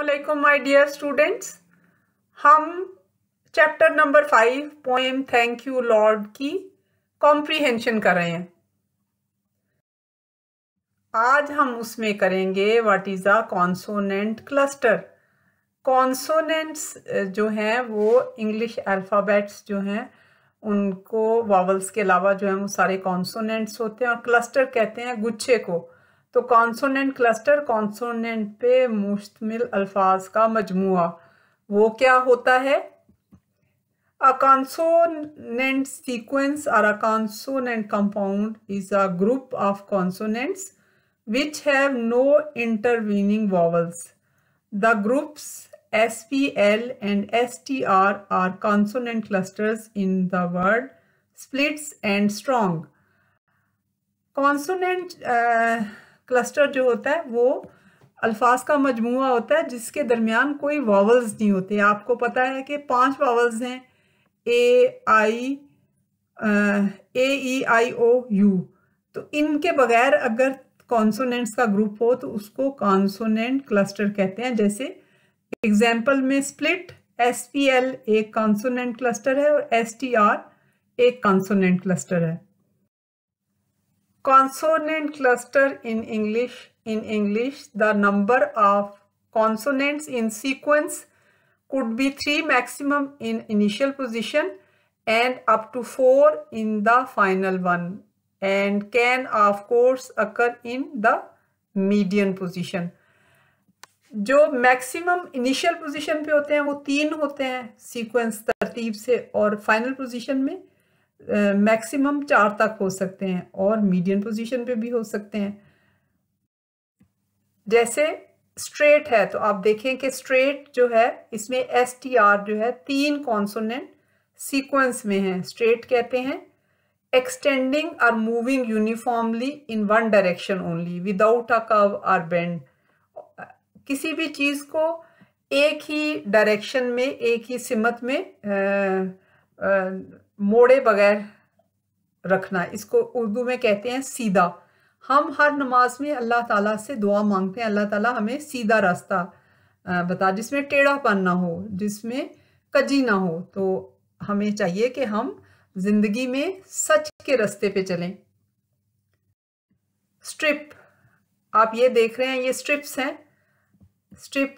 असलकुम my dear students हम chapter number five poem thank you Lord की comprehension कर रहे हैं आज हम उसमें करेंगे what is a consonant cluster consonants जो हैं वो इंग्लिश अल्फ़ाबेट्स जो हैं उनको वावल्स के अलावा जो हैं वो सारे कॉन्सोनेंट्स होते हैं और क्लस्टर कहते हैं गुच्छे को तो कॉन्सोनेंट क्लस्टर कॉन्सोनेंट पे मुश्तमिल अल्फाज का मजमु वो क्या होता है अ सीक्वेंस और a compound is a group of consonants which have no intervening vowels the groups S P L and S T R R consonant clusters in the word splits and strong consonant cluster जो होता है वो अल्फाज का मजमू होता है जिसके दरमियान कोई वावल्स नहीं होते आपको पता है कि पांच वावल्स हैं ए आई ए ई आई ओ यू तो इनके बगैर अगर कॉन्सोनेंट्स का ग्रुप हो तो उसको कॉन्सोनेंट क्लस्टर कहते हैं जैसे एग्जाम्पल में स्प्लिट एस पी एल एक कॉन्सोनेंट क्लस्टर है और एस टी आर एक कॉन्सोनेंट क्लस्टर है consonant cluster in English. In English, the number of consonants in sequence could be 3 maximum in initial position and up to 4 in the final one and can of course occur in the median position. जो maximum initial position पे होते हैं वो तीन होते हैं sequence तरतीब से और फाइनल पोजीशन में मैक्सिमम चार तक हो सकते हैं और मीडियम पोजीशन पे भी हो सकते हैं जैसे स्ट्रेट है तो आप देखें कि स्ट्रेट जो है इसमें एस टी आर जो है तीन कॉन्सोनेंट सीक्वेंस में है स्ट्रेट कहते हैं extending or moving uniformly in one direction only without a curve or bend किसी भी चीज़ को एक ही डायरेक्शन में एक ही सिमत में आ, आ, मोड़े बगैर रखना इसको उर्दू में कहते हैं सीधा हम हर नमाज में अल्लाह ताला से दुआ मांगते हैं अल्लाह ताला हमें सीधा रास्ता बता जिसमें टेढ़ापन ना हो जिसमें कजी ना हो तो हमें चाहिए कि हम जिंदगी में सच के रास्ते पे चलें स्ट्रिप आप ये देख रहे हैं ये स्ट्रिप्स हैं स्ट्रिप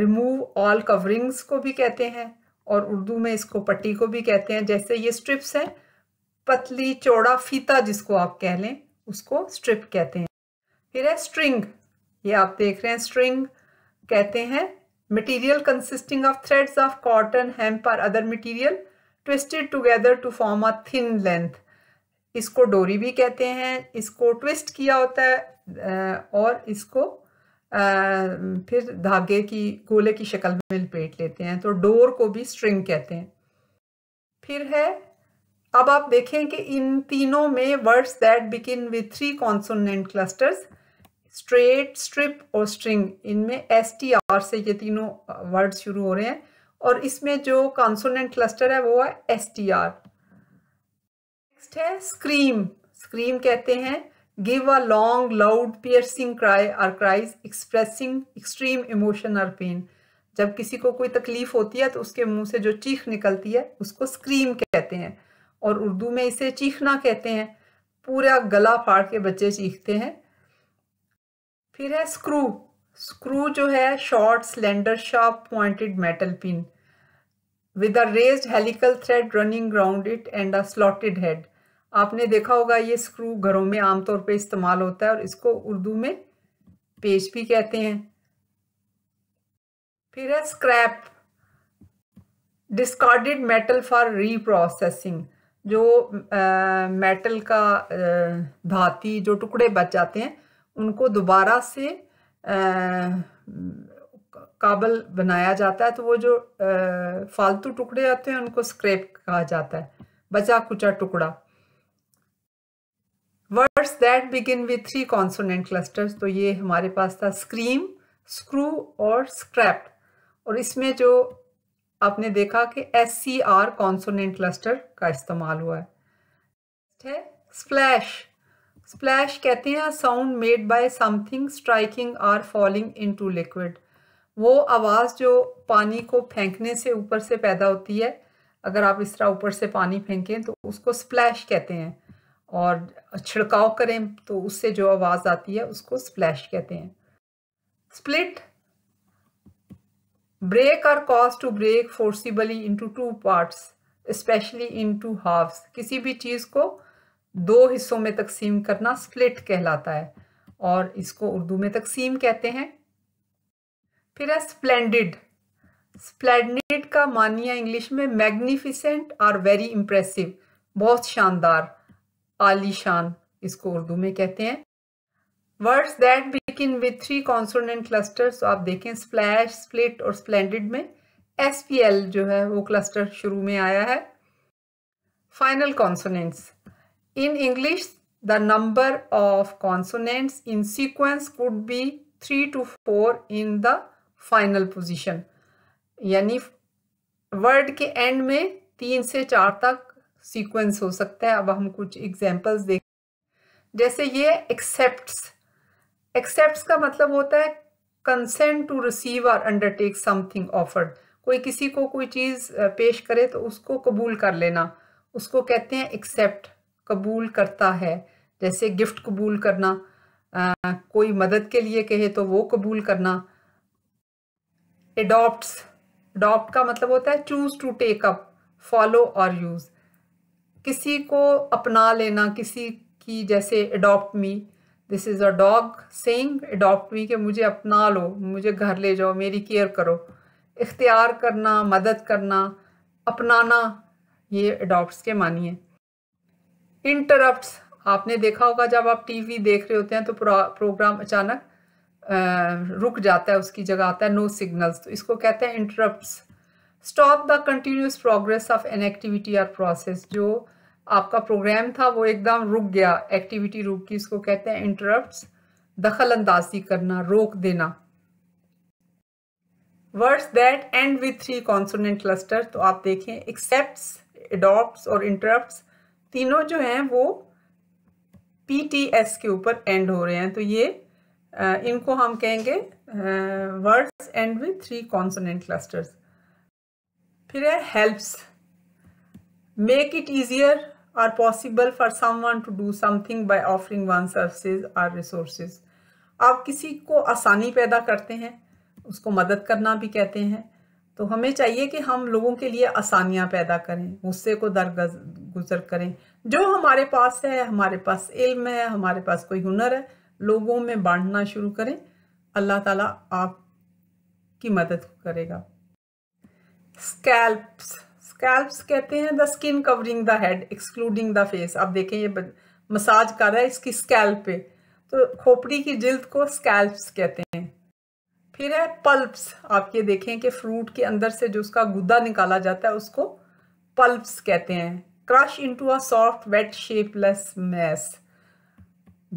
रिमूव ऑल कवरिंग्स को भी कहते हैं और उर्दू में इसको पट्टी को भी कहते हैं जैसे ये स्ट्रिप्स हैं पतली चौड़ा फीता जिसको आप कह लें उसको स्ट्रिप कहते हैं फिर है स्ट्रिंग ये आप देख रहे हैं स्ट्रिंग कहते हैं material consisting of threads of cotton hemp और other material twisted together to form a thin length इसको डोरी भी कहते हैं इसको ट्विस्ट किया होता है और इसको फिर धागे की गोले की शक्ल में लपेट लेते हैं तो डोर को भी स्ट्रिंग कहते हैं फिर है अब आप देखें कि इन तीनों में words that begin with three consonant clusters straight strip और स्ट्रिंग इनमें एस टी आर से ये तीनों वर्ड शुरू हो रहे हैं और इसमें जो कॉन्सोनेंट क्लस्टर है वो है एस टी आर नेक्स्ट है स्क्रीम स्क्रीम कहते हैं give a long loud piercing cry or cries expressing extreme emotion or pain जब किसी को कोई तकलीफ होती है तो उसके मुंह से जो चीख निकलती है उसको स्क्रीम कहते हैं और उर्दू में इसे चीखना कहते हैं पूरा गला फाड़ के बच्चे चीखते हैं फिर है स्क्रू स्क्रू जो है short slender sharp pointed metal pin with a raised helical thread running around it and a slotted head आपने देखा होगा ये स्क्रू घरों में आमतौर पर इस्तेमाल होता है और इसको उर्दू में पेच भी कहते हैं फिर है scrap discarded metal for reprocessing जो आ, मेटल का धाती जो टुकड़े बच जाते हैं उनको दोबारा से आ, काबल बनाया जाता है तो वो जो फालतू टुकड़े आते हैं उनको स्क्रैप कहा जाता है बचा कुचा टुकड़ा words that begin with three consonant clusters तो ये हमारे पास था स्क्रीम स्क्रू और स्क्रैप और इसमें जो आपने देखा कि S C R consonant cluster का इस्तेमाल हुआ है है स्प्लैश स्प्लैश कहते हैं sound made by something striking or falling into liquid वो आवाज़ जो पानी को फेंकने से ऊपर से पैदा होती है अगर आप इस तरह ऊपर से पानी फेंकें तो उसको स्प्लैश कहते हैं और छिड़काव करें तो उससे जो आवाज़ आती है उसको स्प्लैश कहते हैं split break or cause to break forcibly into two parts especially in two halves किसी भी चीज़ को दो हिस्सों में तकसीम करना स्प्लिट कहलाता है और इसको उर्दू में तकसीम कहते हैं फिर है स्प्लेंडिड स्प्लेंडिड का मानिया इंग्लिश में मैग्निफिसेंट और वेरी इंप्रेसिव बहुत शानदार आलीशान इसको उर्दू में कहते हैं words that begin with three consonant clusters आप देखें स्प्लैश स्प्लिट और स्प्लेंडेड में एस पी एल जो है वो क्लस्टर शुरू में आया है final consonants in English the number of consonants in sequence could be three two four in the final position यानी वर्ड के एंड में तीन से चार तक सीक्वेंस हो सकता है अब हम कुछ एग्जाम्पल्स देख जैसे ये एक्सेप्ट्स एक्सेप्ट्स का मतलब होता है कंसेंट टू रिसीव और अंडरटेक समथिंग ऑफर्ड कोई किसी को कोई चीज़ पेश करे तो उसको कबूल कर लेना उसको कहते हैं एक्सेप्ट कबूल करता है जैसे गिफ्ट कबूल करना आ, कोई मदद के लिए कहे तो वो कबूल करना एडॉप्ट्स का मतलब होता है choose to take up follow और यूज़ किसी को अपना लेना किसी की जैसे adopt me this is a dog saying adopt me कि मुझे अपना लो मुझे घर ले जाओ मेरी केयर करो इख्तियार करना मदद करना अपनाना ये अडोप्ट के मानी है आपने देखा होगा जब आप टीवी देख रहे होते हैं तो प्रोग्राम अचानक रुक जाता है उसकी जगह आता है नो सिग्नल्स तो इसको कहते हैं interrupts stop the continuous progress of an activity और प्रोसेस जो आपका प्रोग्राम था वो एकदम रुक गया एक्टिविटी रुक की इसको कहते हैं इंटरप्ट दखल अंदाजी करना रोक देना words that end with three consonant cluster तो आप देखें एक्सेप्ट एडॉप्ट और इंटरप्ट तीनों जो हैं वो पी टी एस के ऊपर एंड हो रहे हैं तो ये इनको हम कहेंगे words end with three consonant clusters फिर है helps make it easier are possible for someone to do something by offering one services or resources. आप किसी को आसानी पैदा करते हैं उसको मदद करना भी कहते हैं तो हमें चाहिए कि हम लोगों के लिए आसानियाँ पैदा करें गुस्से को दर गुजर करें जो हमारे पास है हमारे पास इल्म है हमारे पास कोई हुनर है लोगों में बांटना शुरू करें अल्लाह ताला आप की मदद करेगा स्कैल्प्स स्कैल्प्स कहते हैं the skin covering the head excluding the face आप देखें ये मसाज कर रहा है इसकी स्कैल्प पे तो खोपड़ी की जिल्द को स्कैल्प्स कहते हैं फिर है पल्प्स आप ये देखें कि फ्रूट के अंदर से जो उसका गुद्दा निकाला जाता है उसको पल्प्स कहते हैं crush into a soft wet shapeless mass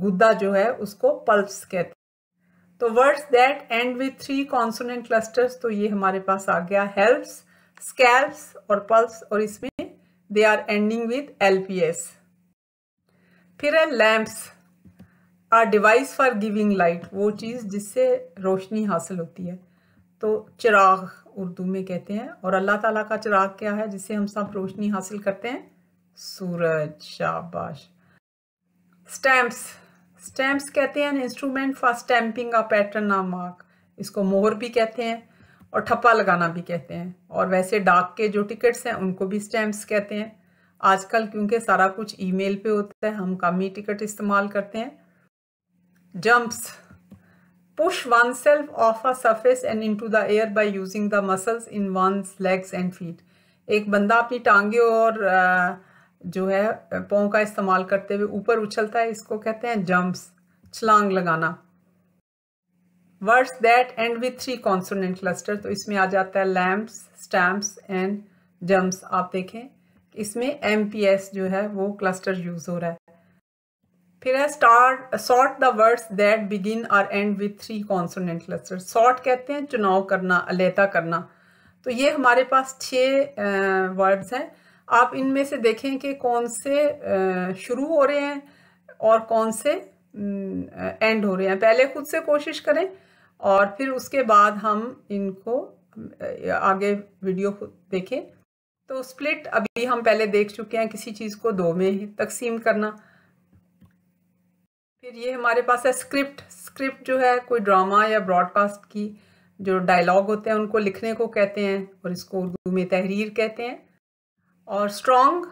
गुद्दा जो है उसको पल्प्स कहते हैं तो words that end with three consonant clusters तो ये हमारे पास आ गया हेल्प्स स्कैल्प्स और पल्स और इसमें they are ending with L P S फिर है lamps are device for giving light वो चीज़ जिससे रोशनी हासिल होती है तो चिराग उर्दू में कहते हैं और अल्लाह ताला का चिराग क्या है जिससे हम सब रोशनी हासिल करते हैं सूरज शाबाश स्टैम्प्स स्टैम्प्स कहते हैं instrument for stamping a pattern or mark इसको मोहर भी कहते हैं और ठप्पा लगाना भी कहते हैं और वैसे डाक के जो टिकट्स हैं उनको भी स्टैम्प्स कहते हैं आजकल क्योंकि सारा कुछ ईमेल पे होता है हम कम ही टिकट इस्तेमाल करते हैं jumps self off off a and into the air by using the muscles in one legs and feet एक बंदा अपनी टांगे और जो है पाँव का इस्तेमाल करते हुए ऊपर उछलता है इसको कहते हैं जंप्स छलांग लगाना words that end with three consonant cluster तो इसमें आ जाता है लैम्प्स स्टैम्प्स एंड जम्स आप देखें इसमें एम पी एस जो है वो क्लस्टर यूज़ हो रहा है फिर है start sort the words that begin or end with three consonant cluster sort कहते हैं चुनाव करना अलहदा करना तो ये हमारे पास छः वर्ड्स हैं आप इनमें से देखें कि कौन से शुरू हो रहे हैं और कौन से एंड हो रहे हैं पहले खुद से कोशिश करें और फिर उसके बाद हम इनको आगे वीडियो देखें तो स्प्लिट अभी हम पहले देख चुके हैं किसी चीज़ को दो में तकसीम करना फिर ये हमारे पास है स्क्रिप्ट स्क्रिप्ट जो है कोई ड्रामा या ब्रॉडकास्ट की जो डायलॉग होते हैं उनको लिखने को कहते हैं और इसको उर्दू में तहरीर कहते हैं और strong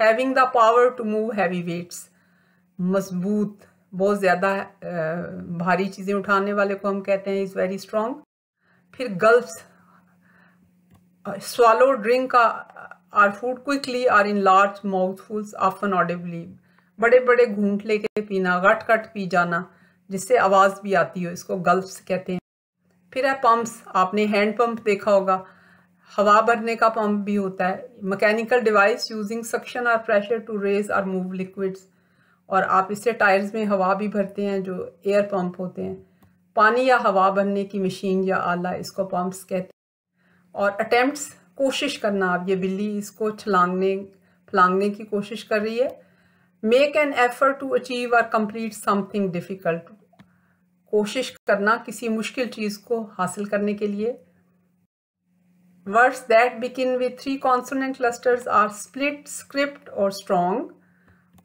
having the power to move heavy weights मजबूत बहुत ज़्यादा भारी चीज़ें उठाने वाले को हम कहते हैं इज़ वेरी स्ट्रॉन्ग फिर gulps swallow drink or food quickly or in large mouthfuls often audibly बड़े बड़े घूंट लेके पीना गट गट पी जाना जिससे आवाज़ भी आती हो इसको गल्फ्स कहते हैं फिर है पम्प्स आपने हैंड पंप देखा होगा हवा भरने का पंप भी होता है mechanical device using suction or pressure to raise or move liquids और आप इससे टायर्स में हवा भी भरते हैं जो एयर पंप होते हैं पानी या हवा भरने की मशीन या आला इसको पंप्स कहते हैं और अटैम्प्ट्स कोशिश करना आप ये बिल्ली इसको छलांगने फलांगने की कोशिश कर रही है make an effort to achieve और कम्प्लीट समथिंग डिफ़िकल्ट कोशिश करना किसी मुश्किल चीज़ को हासिल करने के लिए words that begin with three consonant clusters are split script और स्ट्रॉन्ग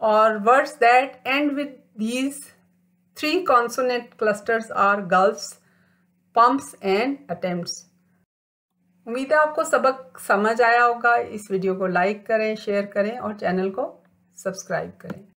और words that end with these three consonant clusters are gulps pumps and attempt उम्मीद है आपको सबक समझ आया होगा इस वीडियो को लाइक करें शेयर करें और चैनल को सब्सक्राइब करें